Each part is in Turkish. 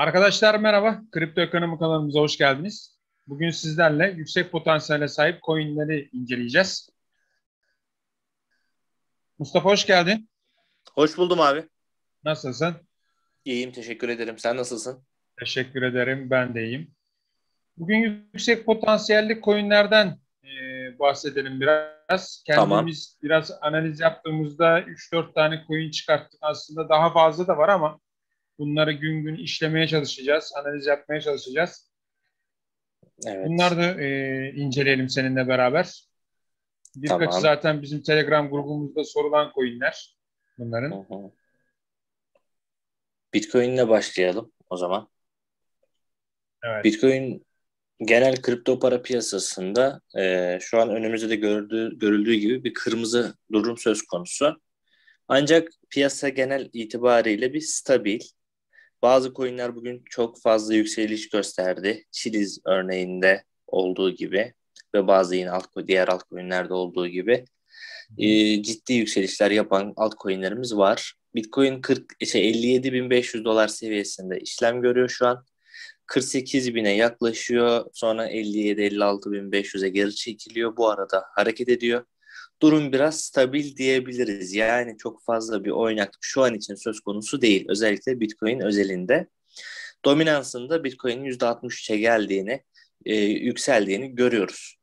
Arkadaşlar merhaba. Kripto Ekonomi kanalımıza hoş geldiniz. Bugün sizlerle yüksek potansiyele sahip coinleri inceleyeceğiz. Mustafa hoş geldin. Hoş buldum abi. Nasılsın? İyiyim teşekkür ederim. Sen nasılsın? Teşekkür ederim. Ben de iyiyim. Bugün yüksek potansiyelli coinlerden e, bahsedelim biraz. Kendimiz tamam. biraz analiz yaptığımızda 3-4 tane coin çıkarttık. Aslında daha fazla da var ama Bunları gün gün işlemeye çalışacağız, analiz yapmaya çalışacağız. Evet. Bunları da e, inceleyelim seninle beraber. Birkaç tamam. zaten bizim Telegram grubumuzda sorulan coinler bunların. Bitcoin ile başlayalım o zaman. Evet. Bitcoin genel kripto para piyasasında e, şu an önümüzde de gördüğü, görüldüğü gibi bir kırmızı durum söz konusu. Ancak piyasa genel itibariyle bir stabil. Bazı coinler bugün çok fazla yükseliş gösterdi. Chiliz örneğinde olduğu gibi ve bazı yine alt diğer altcoinlerde olduğu gibi e, ciddi yükselişler yapan altcoinlerimiz var. Bitcoin 40 şey 57.500 dolar seviyesinde işlem görüyor şu an. 48 bine yaklaşıyor. Sonra 57 56.500'e geri çekiliyor. Bu arada hareket ediyor durum biraz stabil diyebiliriz. Yani çok fazla bir oynaklık şu an için söz konusu değil. Özellikle Bitcoin özelinde. Dominansında Bitcoin'in %63'e geldiğini, e, yükseldiğini görüyoruz.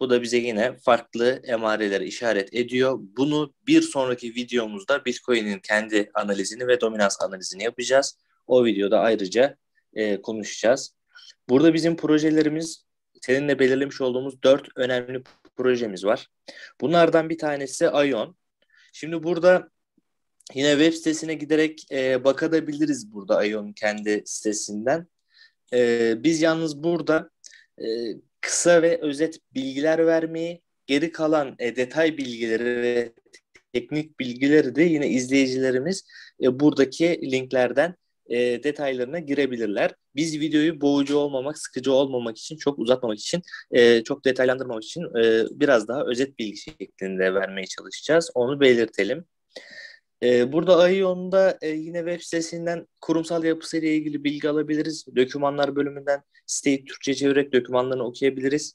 Bu da bize yine farklı emareleri işaret ediyor. Bunu bir sonraki videomuzda Bitcoin'in kendi analizini ve dominans analizini yapacağız. O videoda ayrıca e, konuşacağız. Burada bizim projelerimiz seninle belirlemiş olduğumuz dört önemli projemiz var. Bunlardan bir tanesi Ion. Şimdi burada yine web sitesine giderek e, bakabiliriz burada Ion kendi sitesinden. E, biz yalnız burada e, kısa ve özet bilgiler vermeyi, geri kalan e, detay bilgileri ve teknik bilgileri de yine izleyicilerimiz e, buradaki linklerden e, detaylarına girebilirler. Biz videoyu boğucu olmamak, sıkıcı olmamak için, çok uzatmamak için, e, çok detaylandırmamak için e, biraz daha özet bilgi şeklinde vermeye çalışacağız. Onu belirtelim. E, burada AION'da e, yine web sitesinden kurumsal yapısıyla ilgili bilgi alabiliriz. Dökümanlar bölümünden siteyi Türkçe çevirerek dökümanlarını okuyabiliriz.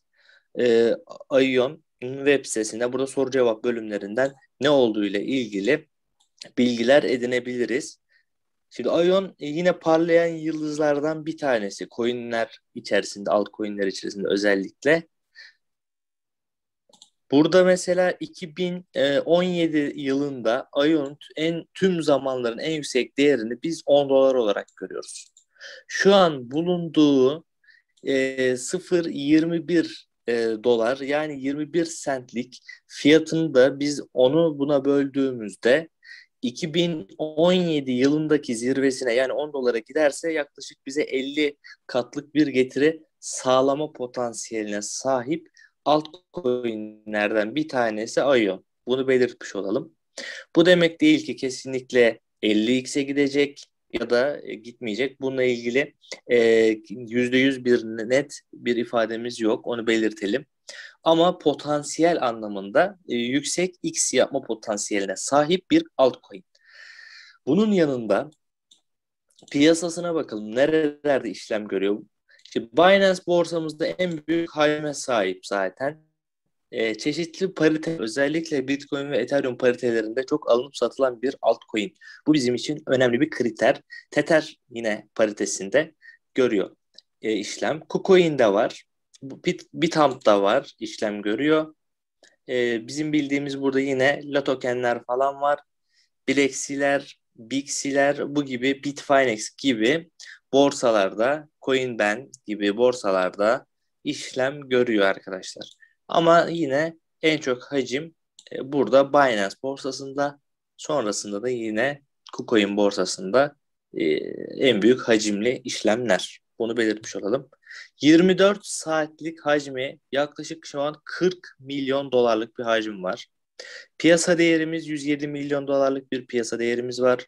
E, AION web sitesinde burada soru cevap bölümlerinden ne olduğu ile ilgili bilgiler edinebiliriz. Şimdi Ion e, yine parlayan yıldızlardan bir tanesi. Coinler içerisinde, altcoinler içerisinde özellikle. Burada mesela 2017 e, yılında Ion en tüm zamanların en yüksek değerini biz 10 dolar olarak görüyoruz. Şu an bulunduğu 0.21 e, dolar yani 21 sentlik fiyatında biz onu buna böldüğümüzde 2017 yılındaki zirvesine yani 10 dolara giderse yaklaşık bize 50 katlık bir getiri sağlama potansiyeline sahip altcoin'lerden bir tanesi IO. Bunu belirtmiş olalım. Bu demek değil ki kesinlikle 50x'e gidecek ya da e, gitmeyecek. Bununla ilgili e, %100 bir net bir ifademiz yok. Onu belirtelim ama potansiyel anlamında e, yüksek X yapma potansiyeline sahip bir altcoin. Bunun yanında piyasasına bakalım nerelerde işlem görüyor. İşte Binance borsamızda en büyük halime sahip zaten. E, çeşitli parite özellikle Bitcoin ve Ethereum paritelerinde çok alınıp satılan bir altcoin. Bu bizim için önemli bir kriter. Tether yine paritesinde görüyor e, işlem. KuCoin de var. Bit, Bitamp da var işlem görüyor. E, bizim bildiğimiz burada yine latokenler falan var. Bilexiler, Bixiler bu gibi Bitfinex gibi borsalarda Coinben gibi borsalarda işlem görüyor arkadaşlar. Ama yine en çok hacim e, burada Binance borsasında sonrasında da yine KuCoin borsasında e, en büyük hacimli işlemler. Bunu belirtmiş olalım. 24 saatlik hacmi yaklaşık şu an 40 milyon dolarlık bir hacim var. Piyasa değerimiz 107 milyon dolarlık bir piyasa değerimiz var.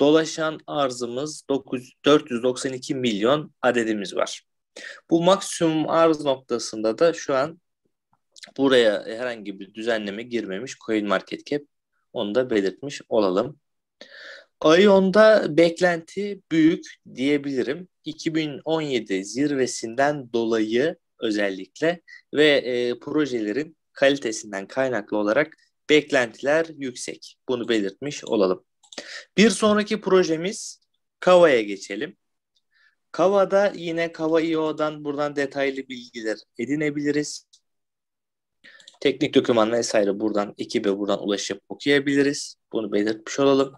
Dolaşan arzımız 492 milyon adedimiz var. Bu maksimum arz noktasında da şu an buraya herhangi bir düzenleme girmemiş CoinMarketCap. Onu da belirtmiş olalım. Ayon'da beklenti büyük diyebilirim. 2017 zirvesinden dolayı özellikle ve e, projelerin kalitesinden kaynaklı olarak beklentiler yüksek. Bunu belirtmiş olalım. Bir sonraki projemiz Kava'ya geçelim. Kava'da yine Kava IO'dan buradan detaylı bilgiler edinebiliriz. Teknik dokümanlar vesaire buradan ekibe buradan ulaşıp okuyabiliriz. Bunu belirtmiş olalım.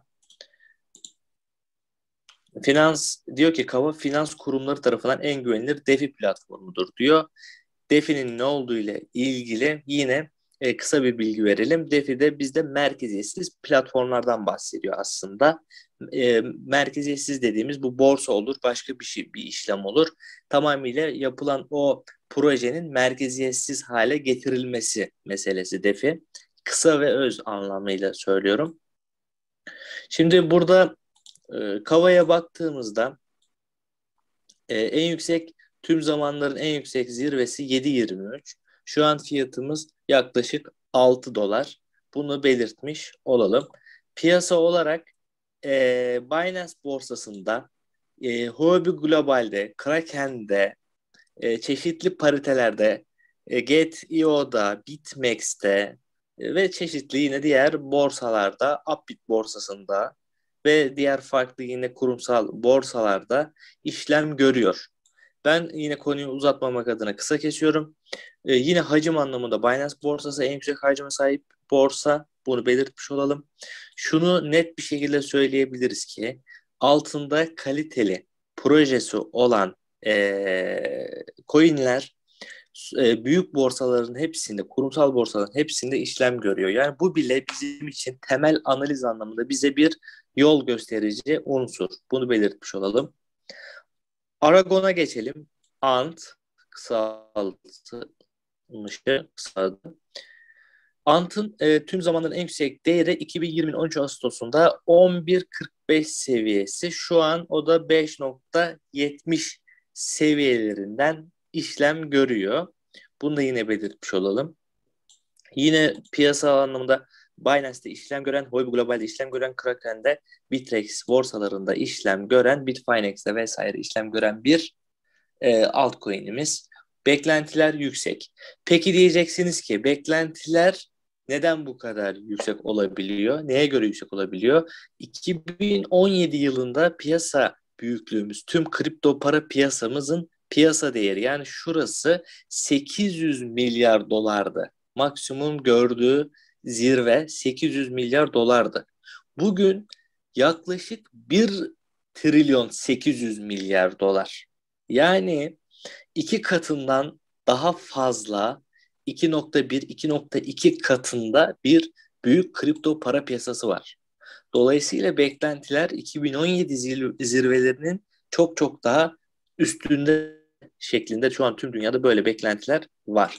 Finans diyor ki kava finans kurumları tarafından en güvenilir DeFi platformudur diyor. DeFi'nin ne olduğu ile ilgili yine e, kısa bir bilgi verelim. DeFi'de bizde merkeziyetsiz platformlardan bahsediyor aslında. E, merkeziyetsiz dediğimiz bu borsa olur, başka bir şey bir işlem olur. Tamamıyla yapılan o projenin merkeziyetsiz hale getirilmesi meselesi DeFi. Kısa ve öz anlamıyla söylüyorum. Şimdi burada e, Kava'ya baktığımızda e, en yüksek tüm zamanların en yüksek zirvesi 7.23. Şu an fiyatımız yaklaşık 6 dolar. Bunu belirtmiş olalım. Piyasa olarak e, Binance borsasında, e, Huobi Global'de, Kraken'de, e, çeşitli paritelerde, e, Get.io'da, Bitmex'te e, ve çeşitli yine diğer borsalarda, Upbit borsasında ve diğer farklı yine kurumsal borsalarda işlem görüyor. Ben yine konuyu uzatmamak adına kısa kesiyorum. Ee, yine hacim anlamında Binance borsası en yüksek hacime sahip borsa. Bunu belirtmiş olalım. Şunu net bir şekilde söyleyebiliriz ki altında kaliteli projesi olan e, coinler e, büyük borsaların hepsinde, kurumsal borsaların hepsinde işlem görüyor. Yani bu bile bizim için temel analiz anlamında bize bir yol gösterici unsur. Bunu belirtmiş olalım. Aragon'a geçelim. Ant kısaltılmışı kısaldı. Ant'ın e, tüm zamanların en yüksek değeri 2020'nin 13 Ağustos'unda 11.45 seviyesi. Şu an o da 5.70 seviyelerinden işlem görüyor. Bunu da yine belirtmiş olalım. Yine piyasa anlamında Binance'de işlem gören, Huobi Global'de işlem gören, Kraken'de, Bitrex borsalarında işlem gören, Bitfinex'de vesaire işlem gören bir e, altcoin'imiz. Beklentiler yüksek. Peki diyeceksiniz ki beklentiler neden bu kadar yüksek olabiliyor? Neye göre yüksek olabiliyor? 2017 yılında piyasa büyüklüğümüz, tüm kripto para piyasamızın piyasa değeri yani şurası 800 milyar dolardı. Maksimum gördüğü zirve 800 milyar dolardı. Bugün yaklaşık 1 trilyon 800 milyar dolar. Yani iki katından daha fazla 2.1-2.2 katında bir büyük kripto para piyasası var. Dolayısıyla beklentiler 2017 zirvelerinin çok çok daha üstünde şeklinde şu an tüm dünyada böyle beklentiler var.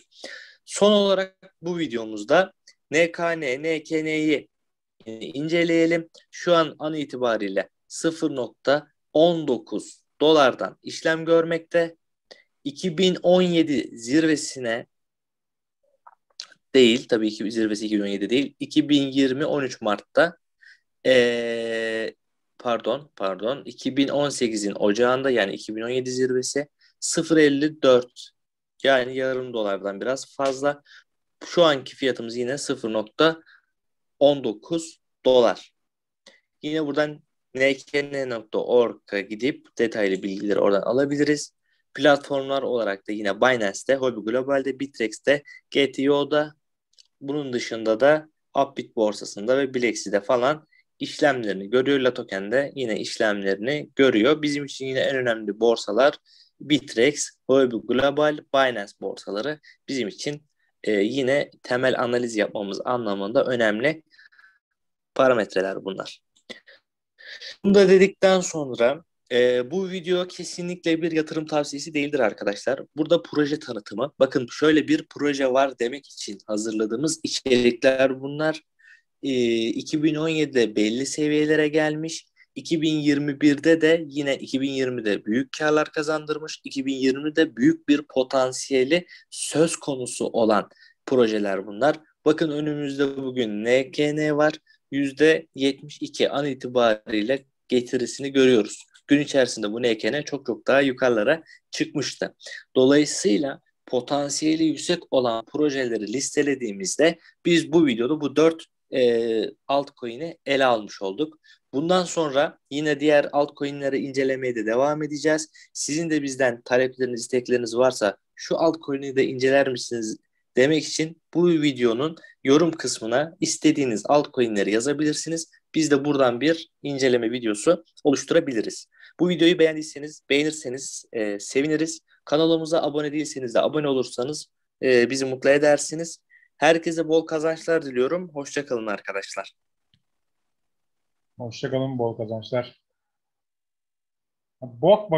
Son olarak bu videomuzda NKN, NKN'yi e, inceleyelim. Şu an an itibariyle 0.19 dolardan işlem görmekte. 2017 zirvesine değil tabii ki zirvesi 2017 değil 2020 13 Mart'ta ee, pardon pardon 2018'in ocağında yani 2017 zirvesi 0.54 yani yarım dolardan biraz fazla. Şu anki fiyatımız yine 0.19 dolar. Yine buradan nkn.org'a gidip detaylı bilgileri oradan alabiliriz. Platformlar olarak da yine Binance'te, Hobby Global'de, Bitrex'te, GTO'da, bunun dışında da Upbit borsasında ve Bilexi'de falan işlemlerini görüyor. La yine işlemlerini görüyor. Bizim için yine en önemli borsalar Bitrex, Huobi Global, Binance borsaları bizim için e, yine temel analiz yapmamız anlamında önemli parametreler bunlar. Bunu da dedikten sonra e, bu video kesinlikle bir yatırım tavsiyesi değildir arkadaşlar. Burada proje tanıtımı. Bakın şöyle bir proje var demek için hazırladığımız içerikler bunlar. E, 2017'de belli seviyelere gelmiş. 2021'de de yine 2020'de büyük karlar kazandırmış. 2020'de büyük bir potansiyeli söz konusu olan projeler bunlar. Bakın önümüzde bugün NGN var. %72 an itibariyle getirisini görüyoruz. Gün içerisinde bu NGN çok çok daha yukarılara çıkmıştı. Dolayısıyla potansiyeli yüksek olan projeleri listelediğimizde biz bu videoda bu dört e, altcoin'i ele almış olduk. Bundan sonra yine diğer altcoin'leri incelemeye de devam edeceğiz. Sizin de bizden talepleriniz, istekleriniz varsa şu altcoin'i de inceler misiniz demek için bu videonun yorum kısmına istediğiniz altcoin'leri yazabilirsiniz. Biz de buradan bir inceleme videosu oluşturabiliriz. Bu videoyu beğendiyseniz, beğenirseniz e, seviniriz. Kanalımıza abone değilseniz de abone olursanız e, bizi mutlu edersiniz. Herkese bol kazançlar diliyorum. Hoşçakalın arkadaşlar. Hoşçakalın bol kazançlar. Bok bak